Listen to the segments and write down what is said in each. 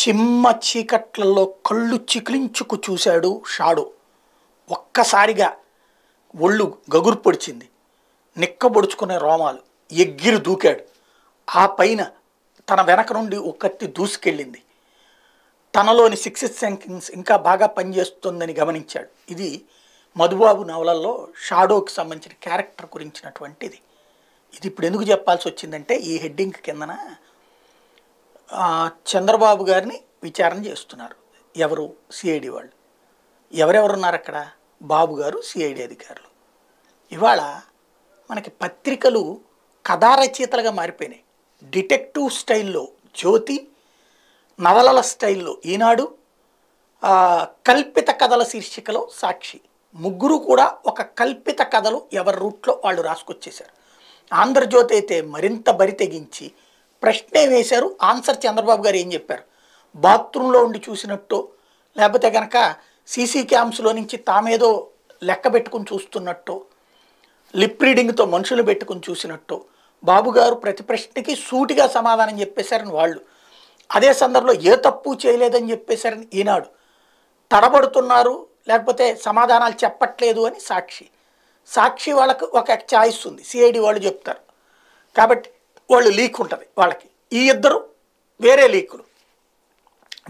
చిమ్మ చీకట్లలో కళ్ళు చికిలించుకు చూశాడు షాడు ఒక్కసారిగా ఒళ్ళు గగురు పొడిచింది నిక్కబొడుచుకునే రోమాలు ఎగ్గిరి దూకాడు ఆ పైన తన వెనక నుండి ఒకటి దూసుకెళ్ళింది తనలోని సిక్స్ సెంకింగ్స్ ఇంకా బాగా పనిచేస్తుందని గమనించాడు ఇది మధుబాబు నవలల్లో షాడోకి సంబంధించిన క్యారెక్టర్ గురించినటువంటిది ఇది ఇప్పుడు ఎందుకు చెప్పాల్సి వచ్చిందంటే ఈ హెడ్డింగ్ కిందన చంద్రబాబు గారిని విచారణ చేస్తున్నారు ఎవరు సిఐడి వాళ్ళు ఎవరెవరున్నారు అక్కడ బాబు గారు సిఐడి అధికారులు ఇవాళ మనకి పత్రికలు కథారచయితలుగా మారిపోయినాయి డిటెక్టివ్ స్టైల్లో జ్యోతి నవలల స్టైల్లో ఈనాడు కల్పిత కథల శీర్షికలో సాక్షి ముగ్గురు కూడా ఒక కల్పిత కథలు ఎవరి రూట్లో వాళ్ళు రాసుకొచ్చేశారు ఆంధ్రజ్యోతి అయితే మరింత బరితెగించి ప్రశ్నే వేశారు ఆన్సర్ చంద్రబాబు గారు ఏం చెప్పారు బాత్రూంలో ఉండి చూసినట్టు లేకపోతే కనుక సీసీ క్యామ్స్లో నుంచి తామేదో లెక్క పెట్టుకుని చూస్తున్నట్టు లిప్ రీడింగ్తో మనుషులు పెట్టుకుని చూసినట్టు బాబుగారు ప్రతి ప్రశ్నకి సూటిగా సమాధానం చెప్పేశారని వాళ్ళు అదే సందర్భంలో ఏ తప్పు చేయలేదని చెప్పేశారని ఈనాడు తడబడుతున్నారు లేకపోతే సమాధానాలు చెప్పట్లేదు అని సాక్షి సాక్షి వాళ్ళకు ఒక ఛాయిస్ ఉంది సిఐడి వాళ్ళు చెప్తారు కాబట్టి వాళ్ళు లీక్ ఉంటుంది వాళ్ళకి ఈ ఇద్దరు వేరే లీకులు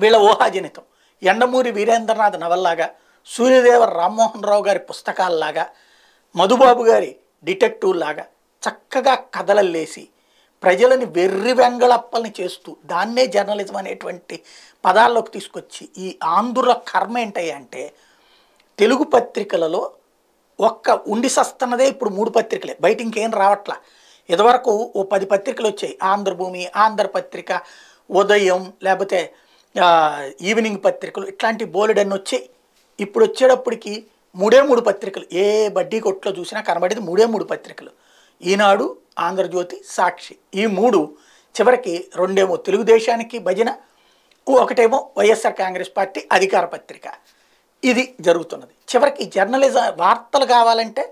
వీళ్ళ ఊహాజనితం ఎండమూరి వీరేంద్రనాథ్ నవల్లాగా సూర్యదేవ రామ్మోహన్ రావు గారి పుస్తకాలలాగా మధుబాబు గారి డిటెక్టివ్ లాగా చక్కగా కథలల్లేసి ప్రజలని వెర్రి వెంగళప్పల్ని చేస్తూ దాన్నే జర్నలిజం అనేటువంటి పదాల్లోకి తీసుకొచ్చి ఈ ఆంధ్ర కర్మ ఏంటంటే తెలుగు పత్రికలలో ఒక్క ఉండి సస్తన్నదే ఇప్పుడు మూడు పత్రికలే బయట ఇంకేం రావట్లా ఇదివరకు ఓ పది పత్రికలు వచ్చాయి ఆంధ్రభూమి ఆంధ్రపత్రిక ఉదయం లేకపోతే ఈవినింగ్ పత్రికలు ఇట్లాంటి బోలెడన్ని వచ్చాయి ఇప్పుడు వచ్చేటప్పటికి మూడే మూడు పత్రికలు ఏ బడ్డీ కొట్లో చూసినా కనబడేది మూడే మూడు పత్రికలు ఈనాడు ఆంధ్రజ్యోతి సాక్షి ఈ మూడు చివరికి రెండేమో తెలుగుదేశానికి భజన ఒకటేమో వైఎస్ఆర్ కాంగ్రెస్ పార్టీ అధికార పత్రిక ఇది జరుగుతున్నది చివరికి జర్నలిజం వార్తలు కావాలంటే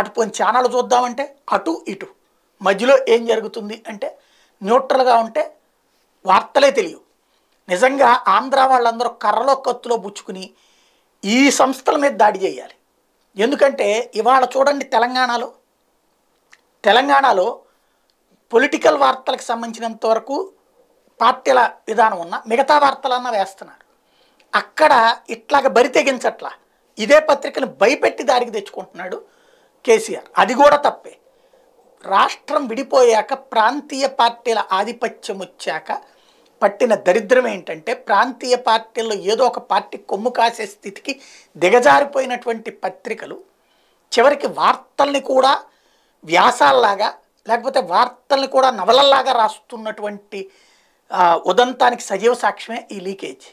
అటు కొన్ని ఛానల్ చూద్దామంటే అటు ఇటు మధ్యలో ఏం జరుగుతుంది అంటే న్యూట్రల్గా ఉంటే వార్తలే తెలియవు నిజంగా ఆంధ్ర వాళ్ళందరూ కర్రలో కత్తులో పుచ్చుకుని ఈ సంస్థల మీద దాడి చేయాలి ఎందుకంటే ఇవాళ చూడండి తెలంగాణలో తెలంగాణలో పొలిటికల్ వార్తలకు సంబంధించినంత వరకు పార్టీల విధానం ఉన్న మిగతా వార్తలన్నా వేస్తున్నారు అక్కడ ఇట్లాగ బరి తెగించట్లా ఇదే పత్రికను భయపెట్టి దారికి తెచ్చుకుంటున్నాడు కేసీఆర్ అది కూడా తప్పే రాష్ట్రం విడిపోయాక ప్రాంతీయ పార్టీల ఆధిపత్యం వచ్చాక పట్టిన దరిద్రం ఏంటంటే ప్రాంతీయ పార్టీల్లో ఏదో ఒక పార్టీ కొమ్ము కాసే స్థితికి దిగజారిపోయినటువంటి పత్రికలు చివరికి వార్తల్ని కూడా వ్యాసాల్లాగా లేకపోతే వార్తల్ని కూడా నవలల్లాగా రాస్తున్నటువంటి ఉదంతానికి సజీవ సాక్ష్యమే ఈ లీకేజ్